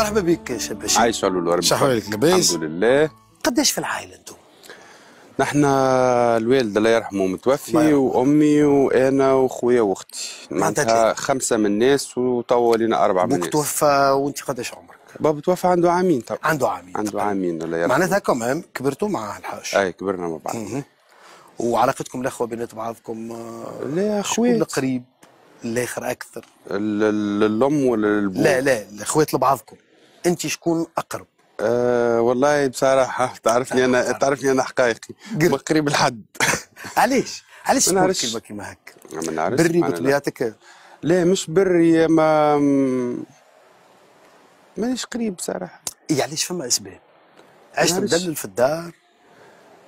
مرحبا بك يا شباشي عايش على الورد شحوالك الحمد لله قداش في العائله انتم؟ نحن الوالد الله يرحمه متوفي وامي وانا وخويا واختي معناتها خمسه من الناس وتوا لينا اربعه من الناس توفى وانت قداش عمرك؟ بابا توفى عنده عامين طبعا عنده عامين عنده طبعا. عامين الله يرحمه معناتها كمان كبرتوا مع الحاج اي كبرنا مع بعض وعلاقتكم الاخوه بينات بعضكم آه، لا خويا قريب الاخر اكثر الام ولا البو لا لا الاخوات لبعضكم انت شكون اقرب أه والله بصراحه تعرفني انا تعرفني انا حقائقي قريب الحد علاش علاش تقول كلمه كيما هكا ما نعرفش بري بطبيعتك لا مش بري ما مانيش قريب بصراحه اي علاش فما اسباب عشت مدلل في الدار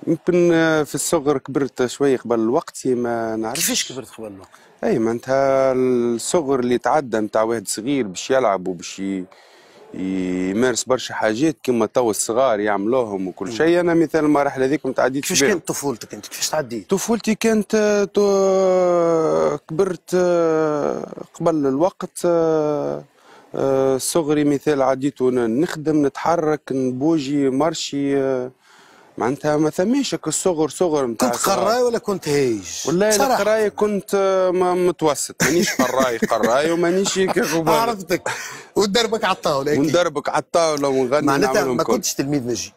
يمكن آه، في الصغر كبرت شويه قبل الوقت ما نعرفش كيفاش كبرت قبل الوقت اي معناتها الصغر اللي تعدى نتاع واحد صغير باش يلعب وباش يمارس برشا حاجات كما تو الصغار يعملوهم وكل شيء انا مثال المراحل هذيك ما تعديتش كيفاش كانت طفولتك انت كيفاش تعديت؟ طفولتي كانت آه، آه، كبرت آه، قبل الوقت صغري مثال عديت نخدم نتحرك نبوجي مرشي معناتها ما ثميش هكا الصغر صغر نتاع كنت قراي ولا كنت هايج؟ والله القرايه كنت آه، متوسط مانيش قراي قراي ومانيش عرفتك وندربك على الطاوله وندربك على الطاوله ونغني معناتها ما كنتش تلميذ نجيب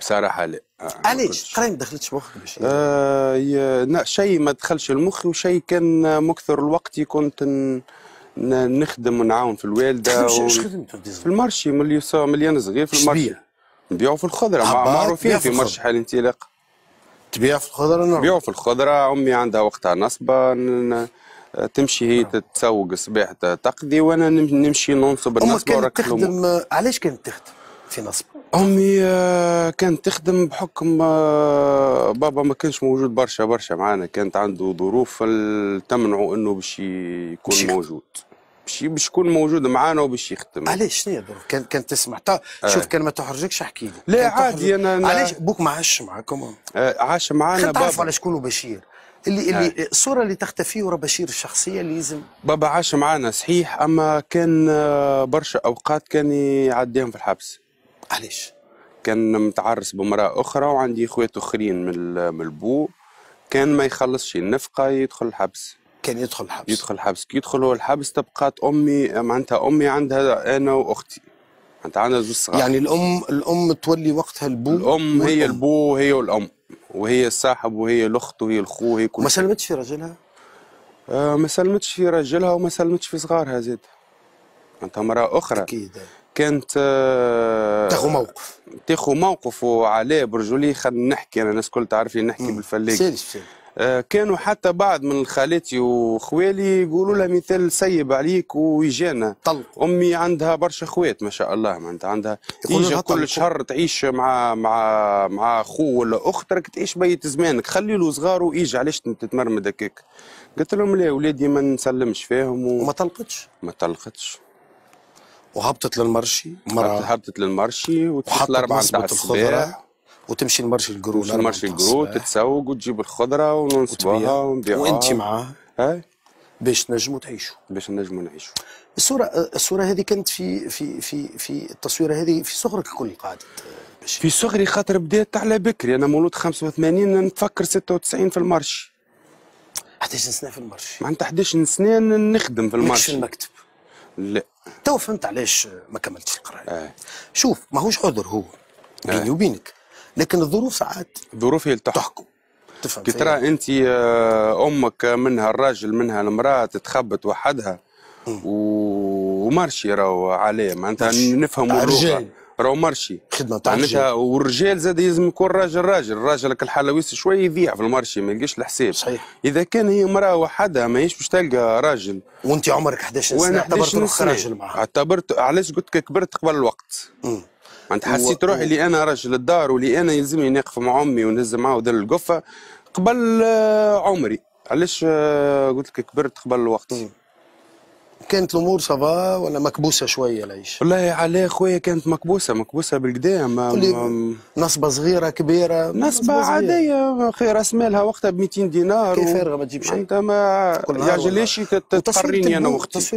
بصراحه لا علاش؟ آه، قراي ما دخلتش مخك باش آه شيء ما دخلش المخ وشيء كان مكثر الوقت كنت ن... نخدم ونعاون في الوالده و... في المارشي ملي مليان صغير في المارشي نبيعوا في الخضره معروفين في, في مرشح الانطلاق تبيع في الخضره نعم نبيعوا في الخضره امي عندها وقتها نصبه تمشي هي نعم. تتسوق الصباح تقضي وانا نمشي ننصب النصبة امك كانت تخدم علاش كانت تخدم في نصب؟ امي آه، كانت تخدم بحكم آه، بابا ما كانش موجود برشا برشا معانا كانت عنده ظروف تمنعه انه باش يكون موجود باش باش يكون موجود معانا وباش يخدم علاش شنو يضر كان كان تسمع تا آه. شوف كان ما تحرجكش احكي لي لا عادي انا علاش بوك ما عاش معاكم آه، عاش معانا بابا تعرفوا على شكون بشير اللي اللي آه. الصوره اللي تختفي ورا بشير الشخصيه اللي لازم بابا عاش معانا صحيح اما كان برشا اوقات كان يعديهم في الحبس علاش كان متعرس بامراه اخرى وعندي اخوات اخرين من من البو كان ما يخلصش النفقه يدخل الحبس كان يدخل الحبس يدخل الحبس كي يدخل هو الحبس تبقات امي معناتها امي عندها انا واختي معناتها عندها زوج صغار يعني الام الام تولي وقتها البو الام هي البو وهي والام وهي الصاحب وهي الاخت وهي الخو وهي كل ما سلمتش في راجلها؟ آه ما سلمتش في راجلها وما سلمتش في صغارها زاد معناتها امراه أخرى أكيد كانت آه، تاخو تاخذ موقف تاخذ موقف وعليه برجولي خلينا نحكي أنا الناس الكل تعرفني نحكي بالفلاج سيرش سيرش آه، كانوا حتى بعض من خالاتي وخوالي يقولوا لها مثال سيب عليك ويجانا طلق امي عندها برشا خوات ما شاء الله معناتها عندها يجي كل شهر تعيش مع مع مع خو ولا اخت راك تعيش بيت زمانك خلي له صغار ويجي علاش تتمرمد هكاك قلت لهم لا ولادي ما نسلمش فيهم و... وما طلقتش ما طلقتش وهبطت للمرشي مرة هبطت للمرشي وتحط الأربعة نتاع الخضرة وتمشي لمرشي القرود لمرشي القرود تتسوق وتجيب الخضره وننصبها ونبيعها وانت معاه هاي باش نجموا تعيشوا باش نجموا نعيشوا الصوره الصوره هذه كانت في في في في التصويره هذه في صغرك الكل قاعد في صغري خاطر بدات على بكري انا مولود 85 نفكر 96 في المرشي 11 سنه في المرشي معناتها 11 سنه نخدم في المرشي في المكتب لا تو فهمت علاش ما كملتش القرايه آه. شوف ماهوش عذر هو بيني آه. وبينك لكن الظروف ساعات الظروف هي اللي تحكم تفهم كي ترى انت آه، امك آه، منها الراجل منها المراه تتخبط وحدها ومارشي راهو عليه معناتها نفهم الرجال راهو مارشي خدمه تاع معناتها والرجال زاد لازم يكون راجل راجل راجل الحلاويس شويه يضيع في المارشي ما يلقاش الحساب صحيح اذا كان هي مراه وحدها ماهيش باش تلقى راجل وانت عمرك 11 سنه اعتبرت روحك راجل معاها اعتبرت علاش قلت لك كبرت قبل الوقت م. معناتها حسيت روحي اللي انا راجل الدار واللي انا يلزمني نقف مع امي ونهز معاه ودل القفه قبل آه، عمري علاش آه، قلت لك كبرت قبل الوقت كانت الامور صفا ولا مكبوسه شويه العيش؟ والله على خويا كانت مكبوسه مكبوسه بالكدا ما نصبه صغيره كبيره نصبه عاديه راس مالها وقتها ب 200 دينار كيف فارغه ما تجيبش انت ما يعجليش تقريني انا وقتي